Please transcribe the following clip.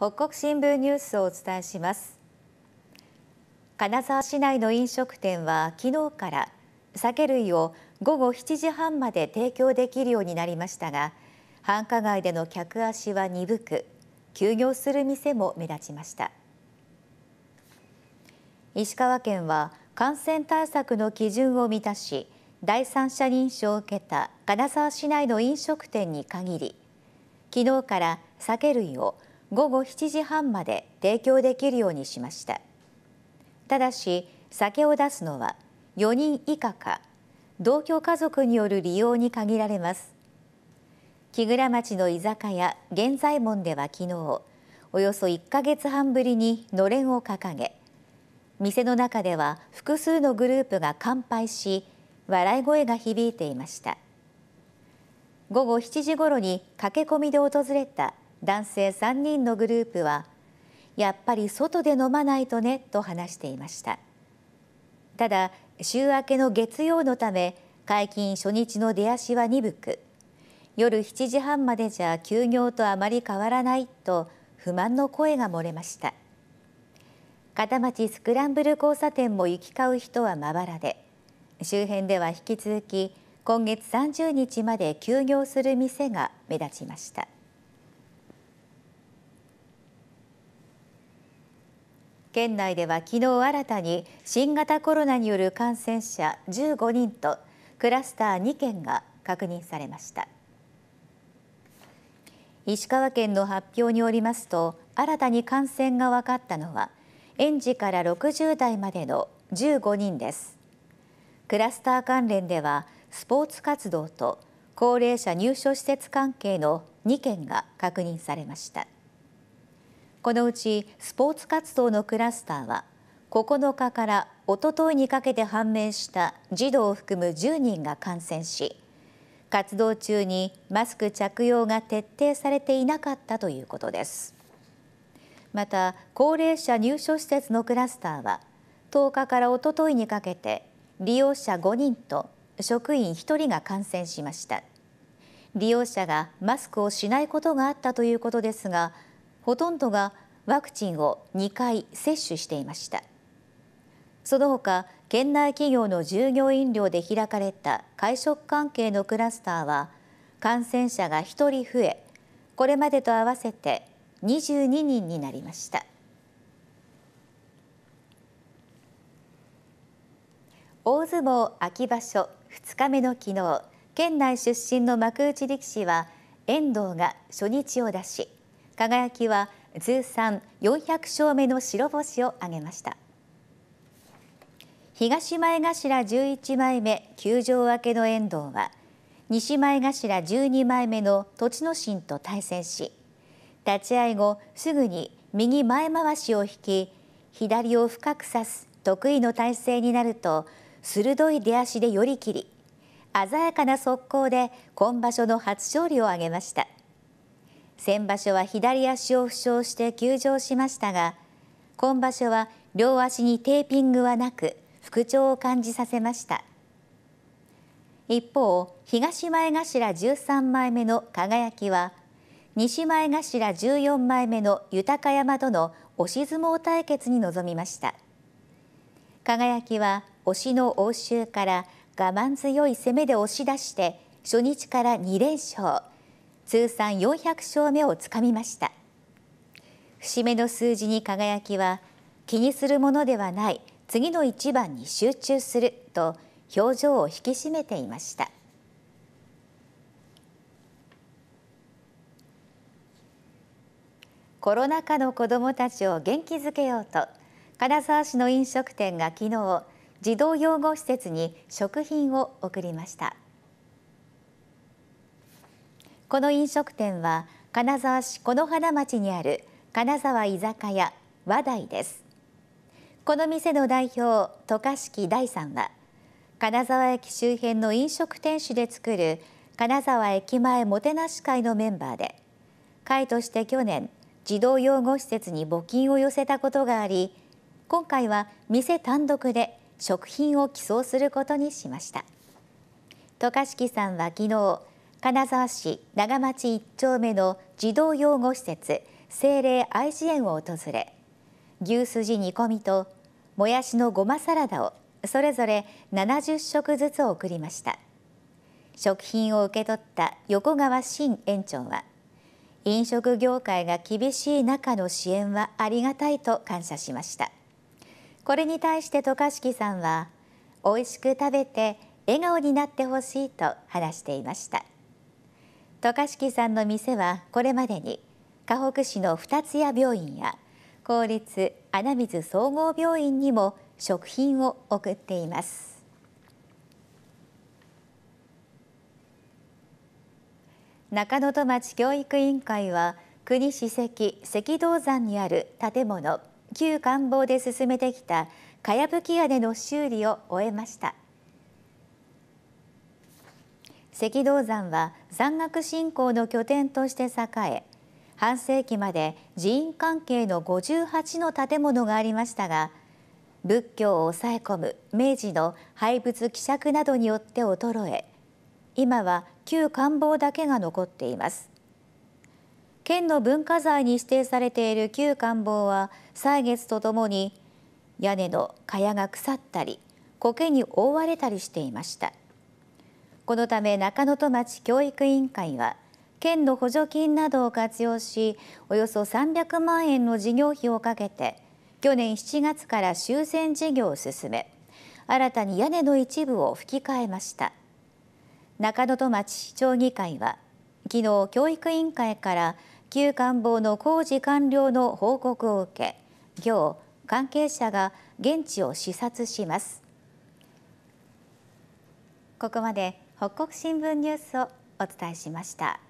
北国新聞ニュースをお伝えします金沢市内の飲食店は昨日から酒類を午後7時半まで提供できるようになりましたが繁華街での客足は鈍く休業する店も目立ちました石川県は感染対策の基準を満たし第三者認証を受けた金沢市内の飲食店に限り昨日から酒類を午後7時半まで提供できるようにしましたただし酒を出すのは4人以下か同居家族による利用に限られます木倉町の居酒屋現在門では昨日およそ1ヶ月半ぶりにのれんを掲げ店の中では複数のグループが乾杯し笑い声が響いていました午後7時ごろに駆け込みで訪れた男性3人のグループはやっぱり外で飲まないとねと話していましたただ週明けの月曜のため解禁初日の出足は鈍く夜7時半までじゃ休業とあまり変わらないと不満の声が漏れました片町スクランブル交差点も行き交う人はまばらで周辺では引き続き今月30日まで休業する店が目立ちました。県内では昨日新たに新型コロナによる感染者15人とクラスター2件が確認されました石川県の発表によりますと新たに感染が分かったのは園児から60代までの15人ですクラスター関連ではスポーツ活動と高齢者入所施設関係の2件が確認されました。このうちスポーツ活動のクラスターは9日からおとといにかけて判明した児童を含む10人が感染し活動中にマスク着用が徹底されていなかったということですまた高齢者入所施設のクラスターは10日からおとといにかけて利用者5人と職員1人が感染しました利用者がマスクをしないことがあったということですがほとんどがワクチンを2回接種していましたその他県内企業の従業員寮で開かれた会食関係のクラスターは感染者が1人増えこれまでと合わせて22人になりました大相撲秋場所2日目の昨日県内出身の幕内力士は遠藤が初日を出し輝きは通算400勝目の白星を挙げました東前頭11枚目休場明けの遠藤は西前頭12枚目の栃ノ心と対戦し立ち合い後すぐに右前回しを引き左を深く刺す得意の体勢になると鋭い出足で寄り切り鮮やかな速攻で今場所の初勝利を挙げました。先場所は左足を負傷して休場しましたが今場所は両足にテーピングはなく復調を感じさせました一方東前頭13枚目の輝は西前頭14枚目の豊山との押し相撲対決に臨みました輝は押しの応酬から我慢強い攻めで押し出して初日から2連勝通算400勝目をつかみました節目の数字に輝きは気にするものではない次の一番に集中すると表情を引き締めていましたコロナ禍の子どもたちを元気づけようと金沢市の飲食店が昨日児童養護施設に食品を送りました。この飲食店は金沢市此花町にある金沢居酒屋和台ですこの店の代表渡嘉敷大さんは金沢駅周辺の飲食店主で作る金沢駅前もてなし会のメンバーで会として去年児童養護施設に募金を寄せたことがあり今回は店単独で食品を寄贈することにしました渡嘉敷さんは昨日金沢市長町1丁目の児童養護施設精霊愛知園を訪れ牛すじ煮込みともやしのごまサラダをそれぞれ70食ずつ送りました食品を受け取った横川新園長は飲食業界が厳しい中の支援はありがたいと感謝しましたこれに対して渡嘉敷さんは美味しく食べて笑顔になってほしいと話していました渡嘉敷さんの店はこれまでに河北市の二つ谷病院や公立穴水総合病院にも食品を送っています中野戸町教育委員会は国史跡赤道山にある建物旧官房で進めてきたかやぶき屋根の修理を終えました赤道山は山岳信仰の拠点として栄え半世紀まで寺院関係の58の建物がありましたが仏教を抑え込む明治の廃仏希釈などによって衰え今は旧官房だけが残っています県の文化財に指定されている旧官房は歳月とともに屋根の茅が腐ったり苔に覆われたりしていました。このため中野戸町教育委員会は県の補助金などを活用しおよそ300万円の事業費をかけて去年7月から修繕事業を進め新たに屋根の一部を吹き替えました中野戸町町議会は昨日教育委員会から旧官房の工事完了の報告を受け今日関係者が現地を視察しますここまで北国新聞ニュースをお伝えしました。